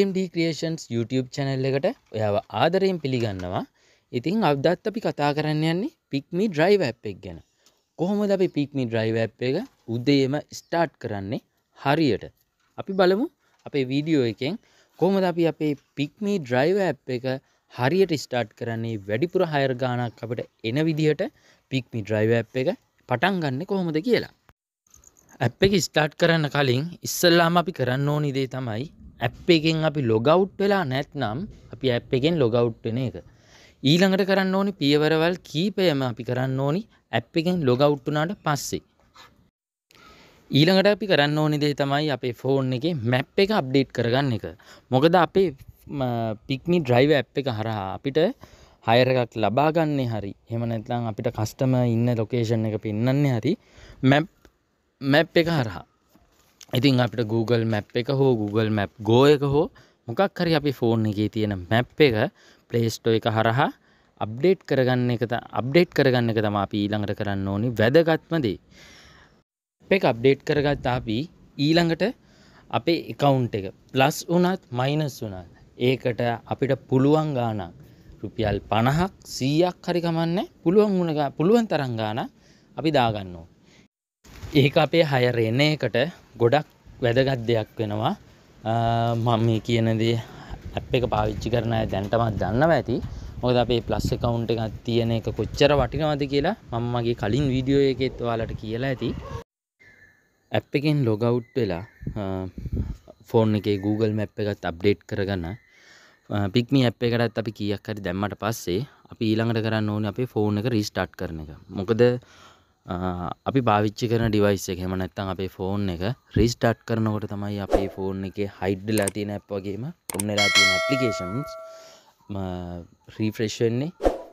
YMD ක්‍රේෂන්ස් YouTube channel එකට ඔයාව ආදරයෙන් පිළිගන්නවා ඉතින් අදත් අපි කතා කරන්න යන්නේ පික්මි ඩ්‍රයිව ඇ් එක් ගැන කොහොමද අපි පික්මි ඩ්‍රයිව ඇ් එක උදේම ස්ටාර්ට් කරන්නේ හරියට අපි බලමු අපේ වීඩියෝ එකෙන් කොහොමද අපි අපේ පික්මි ඩ්‍රයිව ඇ් එක හරියට ස්ටාර්ට් කරන්නේ වැඩිපුර හයර් ගානක් අපට එන විදිහට පික්මි ඩ්‍රයිව ඇ් එක පටන් ගන්න කොහොමද කියලා ඇ් එක ස්ටාර්ට් කරන්න කලින් ඉස්සල්ලාම අපි කරන්න ඕනිදේ තමයි ඇප් එකෙන් අපි ලොගවුට් වෙලා නැත්නම් අපි ඇප් එකෙන් ලොගවුට් වෙන එක ඊළඟට කරන්න ඕනි පියවරවල් කීපයම අපි කරන්න ඕනි ඇප් එකෙන් ලොගවුට් වුණාට පස්සේ ඊළඟට අපි කරන්න ඕනි දේ තමයි අපේ ෆෝන් එකේ මැප් එක අප්ඩේට් කරගන්න එක මොකද අපේ පික්මි ඩ්‍රයිව ඇප් එක හරහා අපිට හයර එකක් ලබාගන්නේ හරි එම නැත්නම් අපිට කස්ටම ඉන්න ලොකේෂන් එක පෙන්න්නේ හරි මැප් මැප් එක හරහා ඉතින් අපිට Google මැප් එක හෝ Google මැප් ගෝ එක හෝ මොකක් හරි අපි ෆෝන් එකේ තියෙන මැප් එක ප්ලේස්ටෝ එක හරහා අප්ඩේට් කරගන්න එක අප්ඩේට් කරගන්න එක තම අපි ඊළඟට කරන්න ඕනි වැදගත්මදේ එක අප්ඩේට් කරගත් අපි ඊළඟට අපේ එකවුන්් එක ප්ලස් වනත් මයිනස් වුනත් ඒකට අපිට පුළුවන් ගානක් රුපියල් පණහක් සීයක් හරිකමන්න පුළුවන් වුණග පුළුවන් තරංගාන අපි දාගන්නවා ඒක අපේ හයරෙන එකට ගොඩක් වැදගත් දෙයක් වෙනවා මම මේ කියන දේ ඇප් එක පාවිච්චි කරන අය දැන්ටමත් දන්නවා ඇති මොකද අපේ ප්ලස් එකවුන්් එකක් තියෙන එක කොච්චර වටිනවද කියලා මම මගේ කලින් වීඩියෝ එකෙත් ඔයාලට කියලා ඇති ඇප් එකෙන් ලොගවුට් වෙලා ෆෝන් එකේ Google මැප් එකත් අප්ඩේට් කරගන්න පික්ම ඇප් එකටත් අපි කියක් හරි දැම්මට පස්සේ අපි ඊළඟට කරන්න ඕනේ අපේ ෆෝන් එක රීස්ටාර්ට් කරන එක මොකද අපි පාවිච්චි කරන ඩිවයිස් එක හෙම නැත්තම් අපේ ෆෝන් එක රිස්ටාර්ට් කරනකොට තමයි අපේ ෆෝන් එකේ හයිඩ් වෙලා තියෙන ඇප් වගේම ඔන් වෙලා තියෙන ඇප්ලිකේෂන්ස් රීෆ්‍රෙෂ් වෙන්නේ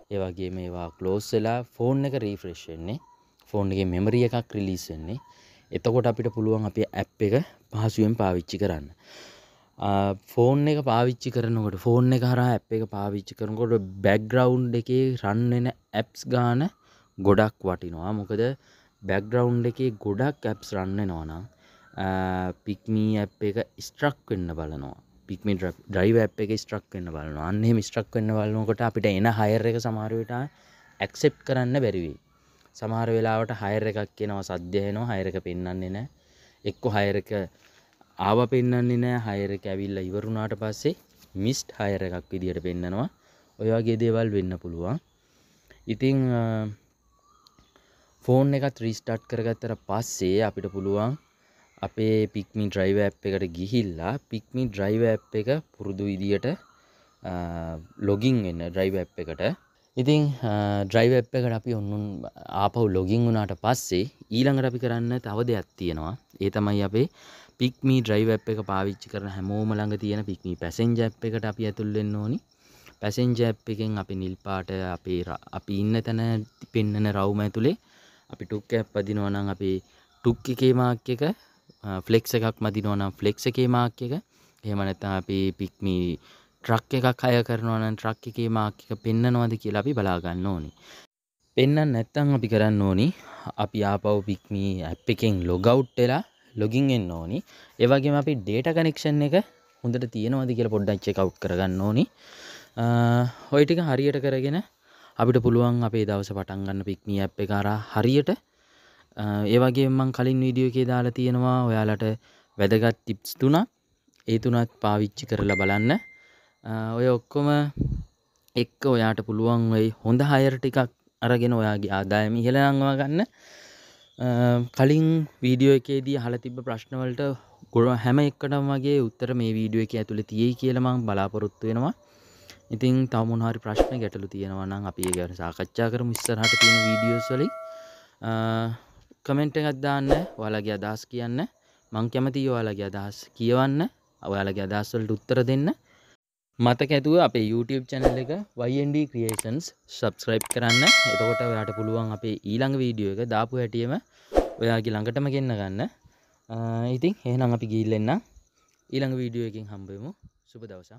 ඒ වගේම ඒවා ක්ලෝස් වෙලා ෆෝන් එක රීෆ්‍රෙෂ් වෙන්නේ ෆෝන් එකේ මෙමරි එකක් රිලීස් වෙන්නේ එතකොට අපිට පුළුවන් අපේ ඇප් එක පහසුවෙන් පාවිච්චි කරන්න ෆෝන් එක පාවිච්චි කරනකොට ෆෝන් එක හරහා ඇප් එක පාවිච්චි කරනකොට බැග්‍රවුන්් එකේ රන් වෙන ඇප්ස් ගාන ගොඩක් වටිනවා මොකද බැක්ග්‍රවන්් එකේ ගොඩක් ඇප්ස් රන්න නවානම් පික්මී ඇ් එක ස්ට්‍රක් වෙන්න බලනවා පික්ම ්‍රයිව ඇ් එක ස්ට්‍රක් වෙන්න බලනවා අන්නේ මිස්ට්‍රක් වෙන්න බලනකොට අපිට එන හයර එක සමාරයට ඇක්සෙප් කරන්න බැරිවී සමහර වෙලාවට හයර එකක් කියනවා සද්‍යයනවා හයරක පෙන්න්නන්නේ නෑ එක්කො හයරක ආව පෙන්න්නන්නේ නෑ හයරක ඇවිල්ල ඉවරුණාට පස්සේ මිස්ට් හයර එකක් විදිහට පෙන්න්නනවා ඔයවාගේ දේවල් වෙන්න පුළුවන් ඉතිං ෆෝන් එකත් රිස්ටාට් කරගත්තර පස්සේ අපිට පුළුවන් අපේ පික්මි ඩ්‍රයිව ඇ් එකට ගිහිල්ලා පික්මි ඩ්‍රයිව ඇ් එක පුරුදු විදියට ලොගින් වෙන්න ඩ්‍රයිව ඇ් එකට ඉතිං ඩ්‍රයිව ඇ් එකට අපි ඔන්නුන් ආපව් ලොගින් වුණට පස්සේ ඊළඟට අපි කරන්න තව දෙයක් තියෙනවා ඒ තමයි අපේ පික්මි ඩ්‍රයිව ඇ් එක පාවිච්චි කරන හැමෝම ළඟ තියෙන පික්මි පැසෙන්ජ ඇ් එකට අපි ඇතුල්ලෙන්න ඕනි පැසෙන්ජ ඇ් එකෙන් අපි නිල්පාට අපේ අපි ඉන්න තැන පෙන්න්නන රවුම ඇතුළේ අපි ටුක් එකක් පදිනවා නම් අපි ටුක් එකේ මාක් එක ෆ්ලෙක්ස් එකක් මදිනවා නම් ෆ්ලෙක්ස් එකේ මාක් එක එහෙම නැත්නම් අපි පික්මි ට්‍රක් එකක් හය කරනවා නම් ට්‍රක් එකේ මාක් එක පෙන්නනවද කියලා අපි බලා ගන්න ඕනේ. පෙන්නන්න නැත්නම් අපි කරන්න ඕනි අපි ආපහු පික්මි ඇප් එකෙන් log out වෙලා login වෙන්න ඕනි. ඒ වගේම අපි data connection එක හොඳට තියෙනවද කියලා පොඩ්ඩක් check out කරගන්න ඕනි. ඔය ටික හරියට කරගෙන අපිට පුළුවන් අපේ දවස පටන් ගන්න පික්නිය අප් එක අරා හරියට ඒ වගේ මං කලින් වීඩියෝ එකේ දාලා තියෙනවා ඔයාලට වැදගත් ටිප්ස් තුනක් ඒ තුනත් පාවිච්චි කරලා බලන්න ඔය ඔක්කොම එක්ක ඔයාට පුළුවන් වෙයි හොඳ හයර් ටිකක් අරගෙන ඔයාගේ ආදායම ඉහළ නංවා ගන්න කලින් වීඩියෝ එකේදී අහලා තිබ්බ ප්‍රශ්න වලට ගොඩ හැම එකටම වගේ උත්තර මේ වීඩියෝ එක ඇතුලේ තියෙයි කියලා මම බලාපොරොත්තු වෙනවා ඉතින් තවමුණහරි ප්‍රශ්න ගැටලු තියෙනවනම් අපි ගැන සාකච්ඡා කරම ඉස්සරහට තියෙන වීඩියෝස්වලින් කමෙන්ට එකත් දාන්න ඔයාලගේ අදහස් කියන්න මං කැමති ඔයාලගේ අදහස් කියවන්න ඔයාලගේ අදහස්වලට උත්තර දෙන්න මතක ඇතුව අපේ YouTube චැනල් එක YND ක්‍රියේෂන්ස් සබස්ක්‍රයිබ් කරන්න එතකොට ඔයාට පුළුවන් අපේ ඊළඟ වීඩියෝ එක දාපු හැටියම ඔයාගේ ළඟටම ගෙන්න ගන්න ඉතින් එහෙනම් අපි ගිහිල්ලා එන්න ඊළඟ වීඩියෝ එකකින් හම්බෙමු සුබ දවසක්